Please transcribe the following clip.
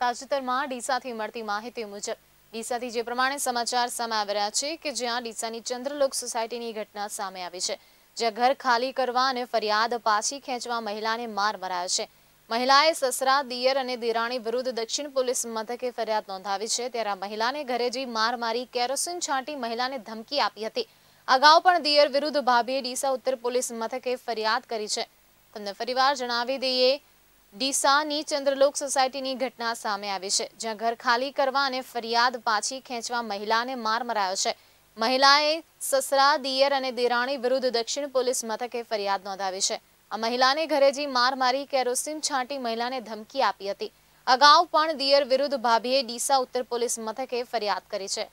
તાજેતરમાં ડીસાથી મળતી માહિતી મુજબ ડીસાથી જે પ્રમાણે સમાચાર સામે આવી રહ્યા છે કે જ્યાં ડીસાની ચંદ્રલોક સોસાયટીની ઘટના સામે આવી છે જ્યાં ઘર ખાલી કરવા અને ફરિયાદ પાછી ખેંચવા મહિલાને માર મરાયો છે મહિલાએ સસરા દિયર અને દિરાણી વિરુદ્ધ દક્ષિણ પોલીસ મથકે ફરિયાદ નોંધાવી છે ત્યારે આ મહિલાને ઘરે જઈ માર મારી કેરોસીન છાંટી મહિલાને ધમકી આપી હતી અગાઉ પણ દિયર વિરુદ્ધ ભાભીએ ડીસા ઉત્તર પોલીસ મથકે ફરિયાદ કરી છે તમને ફરીવાર જણાવી દઈએ ડીસાની ચંદ્રલોક સોસાયટીની ઘટના સામે આવી છે જ્યાં ઘર ખાલી કરવા અને ફરિયાદ પાછી ખેંચવા મહિલાને માર મરાયો છે મહિલાએ સસરા દિયર અને દેરાણી વિરુદ્ધ દક્ષિણ પોલીસ મથકે ફરિયાદ નોંધાવી છે આ મહિલાને ઘરે જઈ માર મારી કેરોસીન છાંટી મહિલાને ધમકી આપી હતી અગાઉ પણ દિયર વિરુદ્ધ ભાભીએ ડીસા ઉત્તર પોલીસ મથકે ફરિયાદ કરી છે